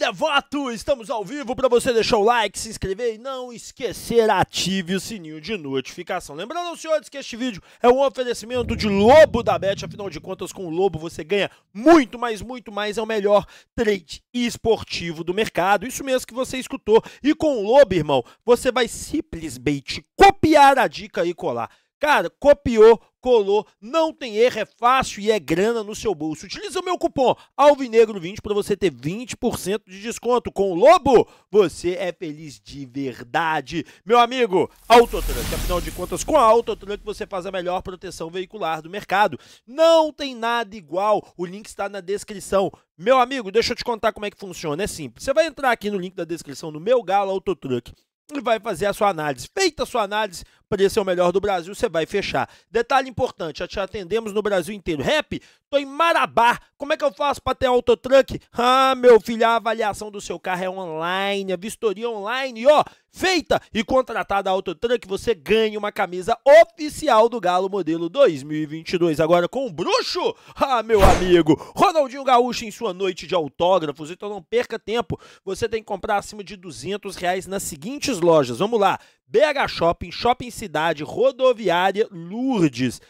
devoto! Estamos ao vivo para você deixar o like, se inscrever e não esquecer, ative o sininho de notificação. Lembrando aos senhores que este vídeo é um oferecimento de Lobo da Bet, afinal de contas, com o Lobo você ganha muito, mais, muito mais. É o melhor trade esportivo do mercado. Isso mesmo que você escutou. E com o Lobo, irmão, você vai simplesmente copiar a dica e colar. Cara, copiou colou, não tem erro, é fácil e é grana no seu bolso. Utiliza o meu cupom ALVINEGRO20 para você ter 20% de desconto. Com o Lobo, você é feliz de verdade. Meu amigo, Autotruck, afinal de contas, com a Autotruck você faz a melhor proteção veicular do mercado. Não tem nada igual, o link está na descrição. Meu amigo, deixa eu te contar como é que funciona, é simples. Você vai entrar aqui no link da descrição do meu galo Autotruck e vai fazer a sua análise. Feita a sua análise, preço é o melhor do Brasil, você vai fechar. Detalhe importante, já te atendemos no Brasil inteiro. Rap, tô em Marabá. Como é que eu faço para ter autotruck? Ah, meu filho, a avaliação do seu carro é online, a vistoria é online, ó, feita e contratada a autotruck, você ganha uma camisa oficial do Galo modelo 2022. Agora com o Bruxo, ah, meu amigo, Ronaldinho Gaúcho em sua noite de autógrafos, então não perca tempo. Você tem que comprar acima de 200 reais nas seguintes lojas. Vamos lá, BH Shopping, Shopping Cidade, Rodoviária, Lourdes.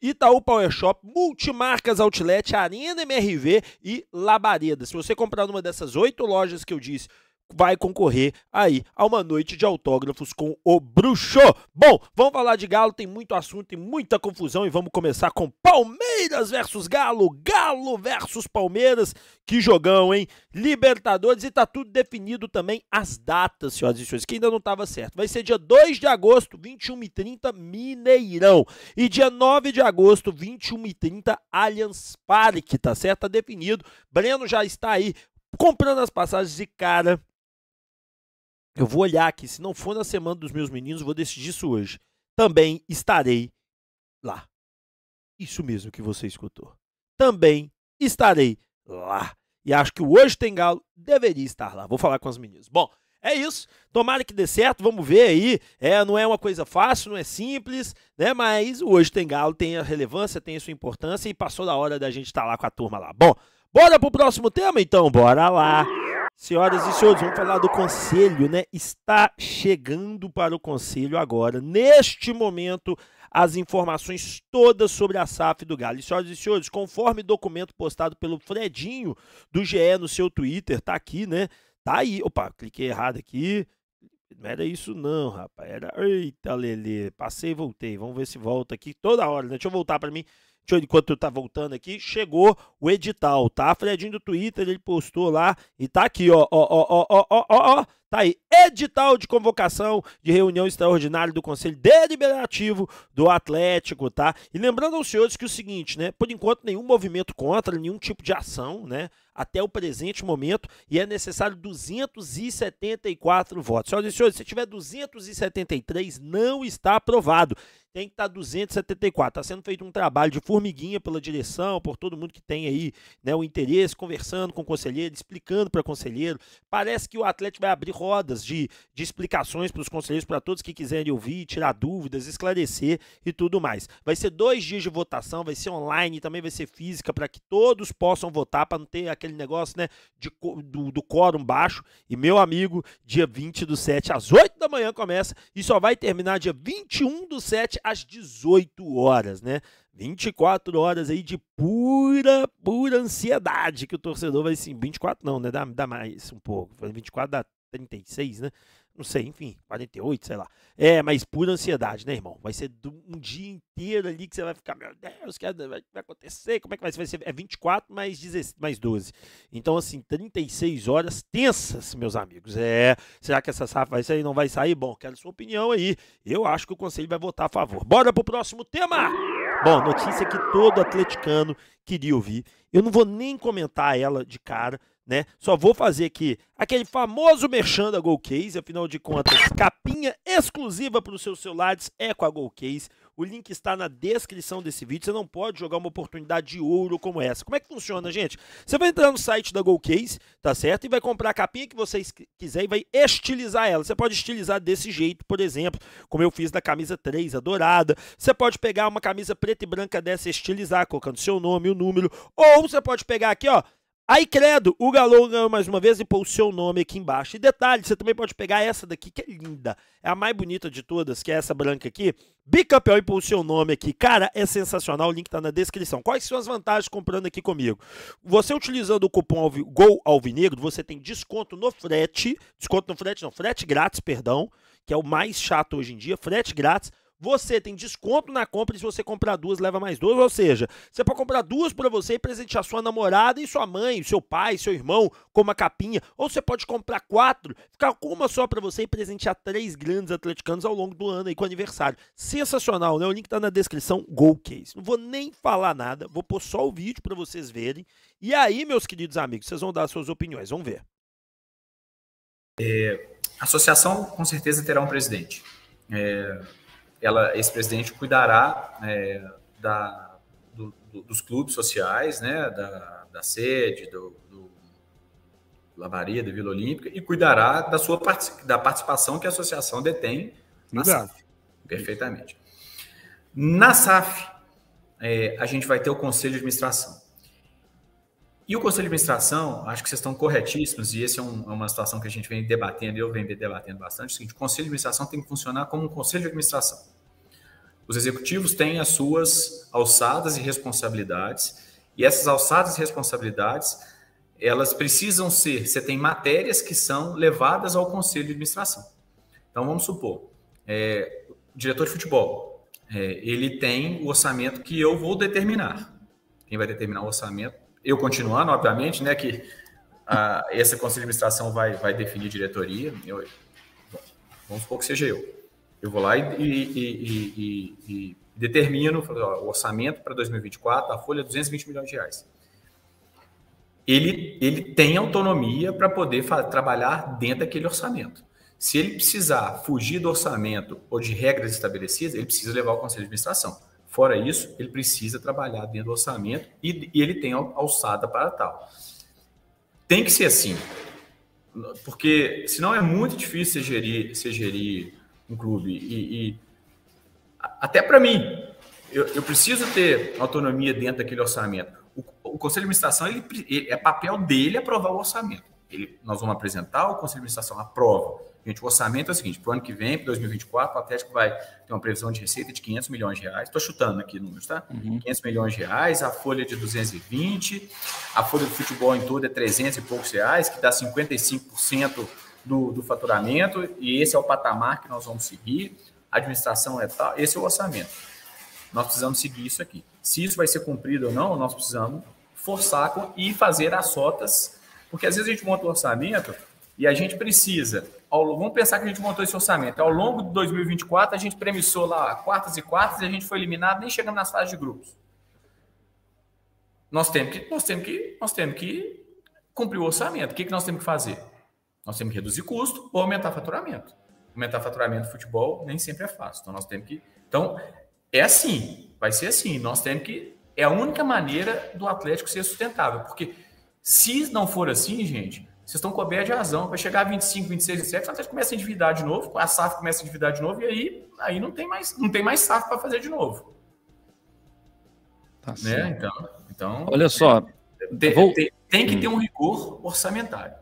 Itaú Power Shop, Multimarcas Outlet, Arena MRV e Labareda. Se você comprar numa dessas oito lojas que eu disse, vai concorrer aí a uma noite de autógrafos com o Bruxo. Bom, vamos falar de Galo, tem muito assunto, tem muita confusão e vamos começar com Palmeiras versus Galo, Galo versus Palmeiras. Que jogão, hein? Libertadores e tá tudo definido também as datas, senhoras e senhores, que ainda não estava certo. Vai ser dia 2 de agosto, 21h30, Mineirão. E dia 9 de agosto, 21h30, Allianz Parque, tá certo? Tá definido. Breno já está aí comprando as passagens de cara eu vou olhar aqui, se não for na semana dos meus meninos, vou decidir isso hoje. Também estarei lá. Isso mesmo que você escutou. Também estarei lá. E acho que o Hoje Tem Galo deveria estar lá. Vou falar com as meninas. Bom, é isso. Tomara que dê certo, vamos ver aí. É, não é uma coisa fácil, não é simples, né? Mas o Hoje Tem Galo tem a relevância, tem a sua importância e passou da hora da gente estar lá com a turma lá. Bom, bora pro próximo tema então? Bora lá. Senhoras e senhores, vamos falar do conselho, né? Está chegando para o conselho agora, neste momento, as informações todas sobre a SAF do Galo. E, senhoras e senhores, conforme documento postado pelo Fredinho do GE no seu Twitter, tá aqui, né? Tá aí. Opa, cliquei errado aqui. Não era isso não, rapaz. Era, eita, Lele, passei e voltei. Vamos ver se volta aqui toda hora, né? Deixa eu voltar para mim. Deixa eu, enquanto tá voltando aqui, chegou o edital, tá? Fredinho do Twitter, ele postou lá e tá aqui, ó, ó, ó, ó, ó, ó, ó. Tá aí, edital de convocação de reunião extraordinária do Conselho Deliberativo do Atlético, tá? E lembrando aos senhores que é o seguinte, né? Por enquanto, nenhum movimento contra, nenhum tipo de ação, né? até o presente momento e é necessário 274 votos. Senhoras e senhores, se tiver 273, não está aprovado. Tem que estar 274. Está sendo feito um trabalho de formiguinha pela direção, por todo mundo que tem aí né, o interesse, conversando com o conselheiro, explicando para o conselheiro. Parece que o Atlético vai abrir rodas de, de explicações para os conselheiros, para todos que quiserem ouvir, tirar dúvidas, esclarecer e tudo mais. Vai ser dois dias de votação, vai ser online, também vai ser física, para que todos possam votar, para não ter aqui aquele negócio, né? De, do, do quórum baixo. E, meu amigo, dia 20 do 7 às 8 da manhã começa e só vai terminar dia 21 do 7 às 18 horas, né? 24 horas aí de pura, pura ansiedade que o torcedor vai sim. 24 não, né? Dá, dá mais um pouco. 24 dá 36, né? não sei, enfim, 48, sei lá. É, mas pura ansiedade, né, irmão? Vai ser um dia inteiro ali que você vai ficar, meu Deus, o que é, vai acontecer? Como é que vai ser? Vai ser é 24 mais, 16, mais 12. Então, assim, 36 horas tensas, meus amigos. É, será que essa safra vai sair? Não vai sair? Bom, quero sua opinião aí. Eu acho que o conselho vai votar a favor. Bora pro próximo tema! Bom, notícia que todo atleticano queria ouvir. Eu não vou nem comentar ela de cara, né? Só vou fazer aqui aquele famoso merchan da Golcase, afinal de contas, capinha exclusiva para os seus celulares é com a Golcase. O link está na descrição desse vídeo. Você não pode jogar uma oportunidade de ouro como essa. Como é que funciona, gente? Você vai entrar no site da Golcase, tá certo? E vai comprar a capinha que você quiser e vai estilizar ela. Você pode estilizar desse jeito, por exemplo, como eu fiz da camisa 3, a dourada. Você pode pegar uma camisa preta e branca dessa e estilizar, colocando seu nome, o número. Ou você pode pegar aqui, ó, Aí, credo, o Galo ganhou mais uma vez e pôs o seu nome aqui embaixo. E detalhe, você também pode pegar essa daqui, que é linda. É a mais bonita de todas, que é essa branca aqui. Bicampeão e pôs o seu nome aqui. Cara, é sensacional, o link tá na descrição. Quais são as vantagens comprando aqui comigo? Você utilizando o cupom Alvi, GOL ALVINEGRO, você tem desconto no frete. Desconto no frete, não, frete grátis, perdão. Que é o mais chato hoje em dia, frete grátis você tem desconto na compra e se você comprar duas, leva mais duas. Ou seja, você pode comprar duas para você e presentear sua namorada e sua mãe, seu pai, seu irmão com uma capinha. Ou você pode comprar quatro, ficar com uma só para você e presentear três grandes atleticanos ao longo do ano aí com aniversário. Sensacional, né? O link tá na descrição, Gol Case. Não vou nem falar nada, vou pôr só o vídeo para vocês verem. E aí, meus queridos amigos, vocês vão dar suas opiniões, vamos ver. É, associação com certeza terá um presidente. É, ela, esse presidente cuidará é, da, do, do, dos clubes sociais, né, da, da sede, do, do Lavaria, da Vila Olímpica, e cuidará da sua da participação que a associação detém na Exato. SAF. Perfeitamente. Na SAF, é, a gente vai ter o conselho de administração. E o Conselho de Administração, acho que vocês estão corretíssimos, e essa é, um, é, uma situação que a gente vem debatendo, eu venho debatendo bastante, é o seguinte, o Conselho de Administração tem que funcionar como um Conselho de Administração. Os executivos têm as suas alçadas e responsabilidades, e essas alçadas e responsabilidades, elas precisam ser, você tem matérias que são levadas ao Conselho de Administração. Então, vamos supor, é, o diretor de futebol, é, ele tem o orçamento que eu vou determinar. Quem vai determinar o orçamento eu continuando, obviamente, né, que a, ah, essa conselho de administração vai, vai definir diretoria. Eu, vamos supor que seja eu. Eu vou lá e, e, e, e determino ó, o orçamento para 2024, a folha é 220 milhões de reais. Ele, ele tem autonomia para poder trabalhar dentro daquele orçamento. Se ele precisar fugir do orçamento ou de regras estabelecidas, ele precisa levar o conselho de administração. Fora isso, ele precisa trabalhar dentro do orçamento e, e ele tem alçada para tal. Tem que ser assim, porque senão é muito difícil você gerir, você gerir um clube. E, e até para mim, eu, eu, preciso ter autonomia dentro daquele orçamento. O, o Conselho de Administração, ele, ele, é papel dele aprovar o orçamento. Ele, nós vamos apresentar, o Conselho de Administração aprova. Gente, o orçamento é o seguinte: para o ano que vem, para 2024, o Atlético vai ter uma previsão de receita de 500 milhões de reais. Estou chutando aqui números, tá? Uhum. 500 milhões de reais, a folha é de 220, a folha do futebol em todo é 300 e poucos reais, que dá 55% do, do faturamento, e esse é o patamar que nós vamos seguir. A administração é tal, esse é o orçamento. Nós precisamos seguir isso aqui. Se isso vai ser cumprido ou não, nós precisamos forçar e fazer as rotas, porque às vezes a gente monta o um orçamento e a gente precisa, ao, vamos pensar que a gente montou esse orçamento. Ao longo de 2024, a gente premissou lá quartas e quartas e a gente foi eliminado, nem chegamos nas fases de grupos. Nós temos que, nós temos que, nós temos que cumprir o orçamento. O que, que nós temos que fazer? Nós temos que reduzir custo ou aumentar faturamento. Aumentar faturamento do futebol nem sempre é fácil. Então, nós temos que. Então, é assim, vai ser assim. Nós temos que. É a única maneira do Atlético ser sustentável. Porque se não for assim, gente, vocês estão cobertos de razão. Vai chegar a 25, 26, 27, o Atlético começa a endividar de novo, a SAF começa a endividar de novo, e aí, aí não tem mais, não tem mais SAF para fazer de novo. Tá né? então, então, Olha só. É, tem, vou... tem, tem que ter um hum. rigor orçamentário.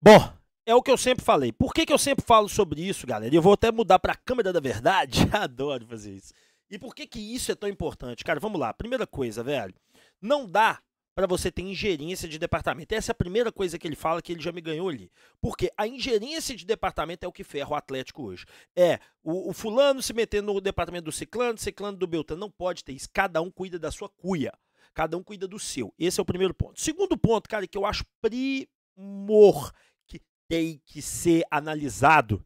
Bom, é o que eu sempre falei. Por que, que eu sempre falo sobre isso, galera? Eu vou até mudar para a câmera da verdade. Adoro fazer isso. E por que que isso é tão importante? Cara, vamos lá. Primeira coisa, velho. Não dá para você ter ingerência de departamento. Essa é a primeira coisa que ele fala que ele já me ganhou ali. Porque a ingerência de departamento é o que ferra o Atlético hoje. É o, o fulano se metendo no departamento do ciclano, ciclano do Beltrano. Não pode ter isso. Cada um cuida da sua cuia. Cada um cuida do seu. Esse é o primeiro ponto. Segundo ponto, cara, que eu acho primor que tem que ser analisado: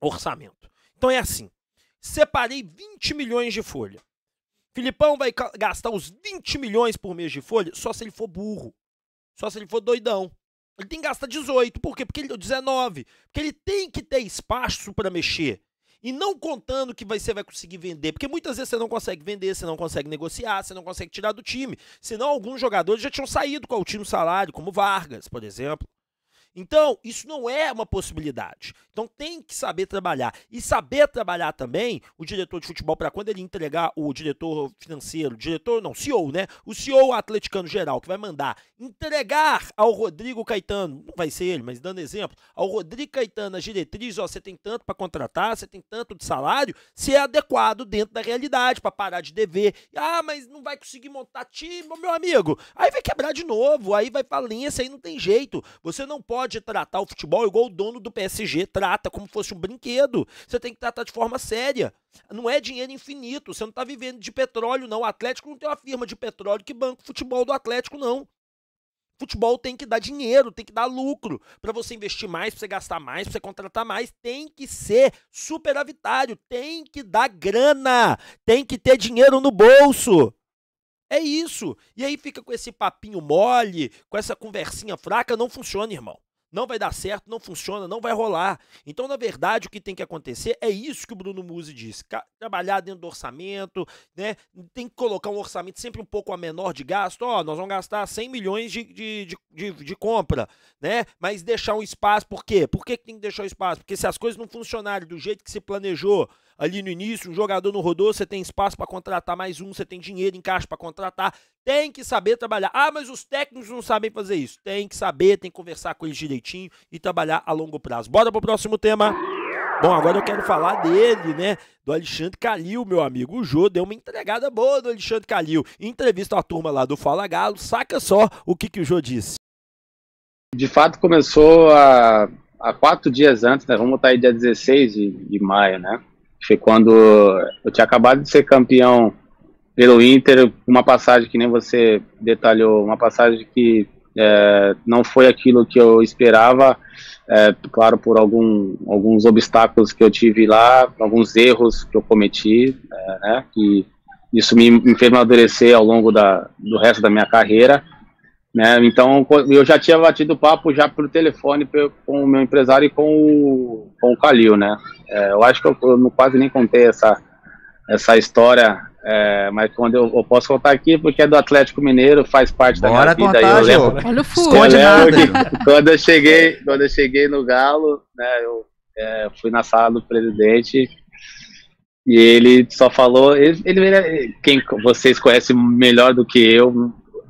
orçamento. Então é assim. Separei 20 milhões de folha. Filipão vai gastar os 20 milhões por mês de folha só se ele for burro. Só se ele for doidão. Ele tem que gastar 18. Por quê? Porque ele deu 19. Porque ele tem que ter espaço para mexer. E não contando que você vai conseguir vender. Porque muitas vezes você não consegue vender, você não consegue negociar, você não consegue tirar do time. Senão alguns jogadores já tinham saído com o time salário, como Vargas, por exemplo. Então, isso não é uma possibilidade. Então, tem que saber trabalhar. E saber trabalhar também o diretor de futebol, para quando ele entregar o diretor financeiro, diretor, não, CEO, né? O CEO atleticano geral, que vai mandar entregar ao Rodrigo Caetano, não vai ser ele, mas dando exemplo, ao Rodrigo Caetano as diretrizes: ó, você tem tanto para contratar, você tem tanto de salário, se é adequado dentro da realidade, para parar de dever. Ah, mas não vai conseguir montar time, meu amigo. Aí vai quebrar de novo, aí vai falência, aí não tem jeito. Você não pode pode tratar o futebol igual o dono do PSG trata, como fosse um brinquedo. Você tem que tratar de forma séria. Não é dinheiro infinito. Você não está vivendo de petróleo, não. O Atlético não tem uma firma de petróleo que banca o futebol do Atlético, não. Futebol tem que dar dinheiro, tem que dar lucro. Para você investir mais, para você gastar mais, para você contratar mais, tem que ser superavitário, tem que dar grana, tem que ter dinheiro no bolso. É isso. E aí fica com esse papinho mole, com essa conversinha fraca, não funciona, irmão não vai dar certo, não funciona, não vai rolar. Então, na verdade, o que tem que acontecer é isso que o Bruno Musi disse: trabalhar dentro do orçamento, né? Tem que colocar um orçamento sempre um pouco a menor de gasto. Ó, oh, nós vamos gastar 100 milhões de, de, de, de, compra, né? Mas deixar um espaço, por quê? Por que tem que deixar o um espaço? Porque se as coisas não funcionarem do jeito que se planejou, ali no início, um jogador não rodou, você tem espaço para contratar mais um, você tem dinheiro em caixa para contratar. Tem que saber trabalhar. Ah, mas os técnicos não sabem fazer isso. Tem que saber, tem que conversar com eles direitinho e trabalhar a longo prazo. Bora pro próximo tema. Bom, agora eu quero falar dele, né? Do Alexandre Calil, meu amigo. O Jô deu uma entregada boa do Alexandre Calil. entrevista à turma lá do Fala Galo, saca só o que, que o Jô disse. De fato, começou a há quatro dias antes, né? Vamos estar aí dia 16 de, de maio, né? Foi quando eu tinha acabado de ser campeão pelo Inter, uma passagem que nem você detalhou, uma passagem que é, não foi aquilo que eu esperava, é, claro, por algum, alguns obstáculos que eu tive lá, alguns erros que eu cometi, é, né, que isso me, me fez amadurecer ao longo da, do resto da minha carreira, né? Então, eu já tinha batido papo já pelo telefone com o meu empresário e com o, com o Calil, né? É, eu acho que eu, eu, quase nem contei essa, essa história, é, mas quando eu, eu, posso contar aqui, porque é do Atlético Mineiro, faz parte Bora da minha vida. Contar, eu lembro, Olha o furo. Eu lembro que quando eu cheguei, quando eu cheguei no Galo, né, eu é, fui na sala do presidente e ele só falou, ele, ele, quem vocês conhecem melhor do que eu,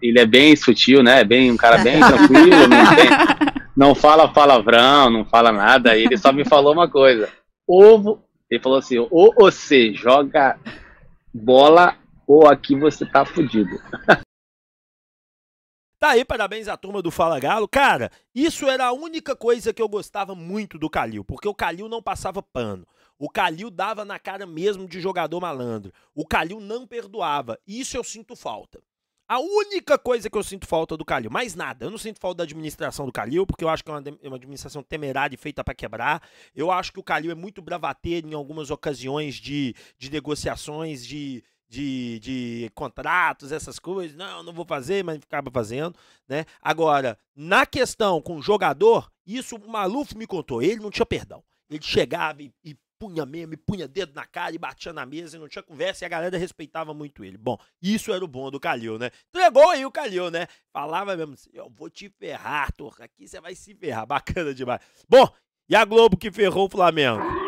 ele é bem sutil, né? Bem, um cara bem tranquilo, não, tem, não fala palavrão, não fala nada. Ele só me falou uma coisa: ovo. Ele falou assim: ou você joga bola, ou aqui você tá fudido. Tá aí, parabéns à turma do Fala Galo. Cara, isso era a única coisa que eu gostava muito do Calil, porque o Calil não passava pano. O Calil dava na cara mesmo de jogador malandro. O Calil não perdoava. Isso eu sinto falta. A única coisa que eu sinto falta do Calil, mais nada. Eu não sinto falta da administração do Calil, porque eu acho que é uma, uma administração temerária e feita para quebrar. Eu acho que o Calil é muito bravateiro em algumas ocasiões de, de negociações, de, de, de contratos, essas coisas. Não, não vou fazer, mas acaba fazendo, né? Agora, na questão com o jogador, isso o Maluf me contou. Ele não tinha perdão. Ele chegava e, e punha mesmo, e punha dedo na cara e batia na mesa e não tinha conversa e a galera respeitava muito ele. Bom, isso era o bom do Calil, né? Entregou aí o Calil, né? Falava mesmo assim, eu vou te ferrar, Torca, aqui você vai se ferrar. Bacana demais. Bom, e a Globo que ferrou o Flamengo?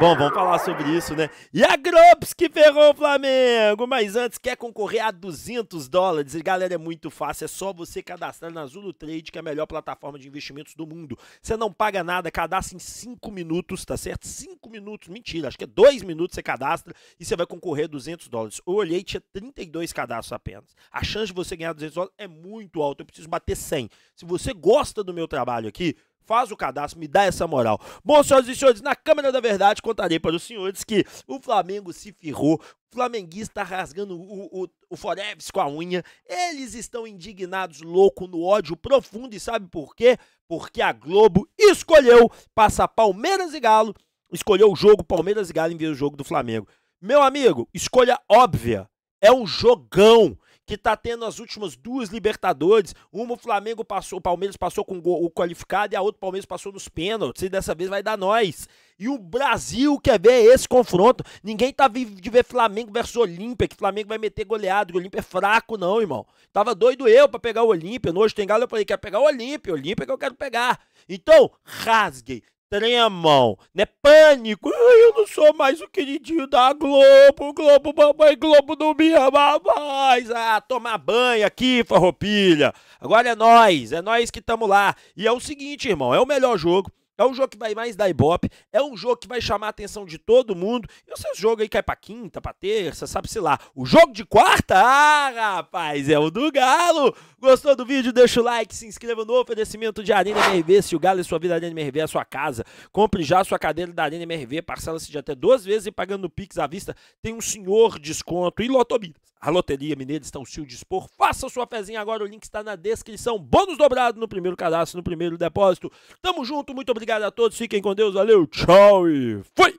Bom, vamos falar sobre isso, né? E a Grops que ferrou o Flamengo! Mas antes, quer concorrer a 200 dólares? E galera, é muito fácil, é só você cadastrar na Zulu Trade, que é a melhor plataforma de investimentos do mundo. Você não paga nada, cadastra em 5 minutos, tá certo? 5 minutos, mentira, acho que é 2 minutos você cadastra e você vai concorrer a 200 dólares. Eu olhei, tinha 32 cadastros apenas. A chance de você ganhar 200 dólares é muito alta, eu preciso bater 100. Se você gosta do meu trabalho aqui, faz o cadastro, me dá essa moral. Bom, senhoras e senhores, na Câmara da Verdade contarei para os senhores que o Flamengo se ferrou, flamenguista tá rasgando o, o, o Foreves com a unha. Eles estão indignados, louco, no ódio profundo. E sabe por quê? Porque a Globo escolheu passar Palmeiras e Galo, escolheu o jogo Palmeiras e Galo em vez do jogo do Flamengo. Meu amigo, escolha óbvia. É um jogão que está tendo as últimas duas Libertadores. Uma o Flamengo passou, o Palmeiras passou com o qualificado e a outra o Palmeiras passou nos pênaltis. E dessa vez vai dar nós. E o Brasil quer ver esse confronto. Ninguém tá vivo de ver Flamengo versus Olímpia, que Flamengo vai meter goleado. O Olímpia é fraco, não, irmão. Tava doido eu para pegar o Olímpia. No Hoje Tem Galo eu falei, quer pegar o Olímpia. Olímpia é que eu quero pegar. Então, rasguem tremam, né? Pânico, eu não sou mais o queridinho da Globo, Globo mamãe, Globo não me ama mais. Ah, tomar banho aqui, farropilha, Agora é nós, é nós que estamos lá. E é o seguinte, irmão, é o melhor jogo, é um jogo que vai mais dar ibope, é um jogo que vai chamar a atenção de todo mundo. E sei se jogo aí cai pra quinta, pra terça, sabe-se lá. O jogo de quarta? Ah, rapaz, é o do Galo! Gostou do vídeo? Deixa o like, se inscreva no oferecimento de Arena MRV. Se o Galo é sua vida, é a Arena MRV é a sua casa. Compre já a sua cadeira da Arena MRV, parcela-se de até duas vezes e pagando no Pix à vista tem um senhor desconto. E Lotominas, a Loteria Mineira está o seu dispor. Faça sua fezinha agora, o link está na descrição. Bônus dobrado no primeiro cadastro, no primeiro depósito. Tamo junto, muito obrigado Obrigado a todos, fiquem com Deus, valeu, tchau e fui!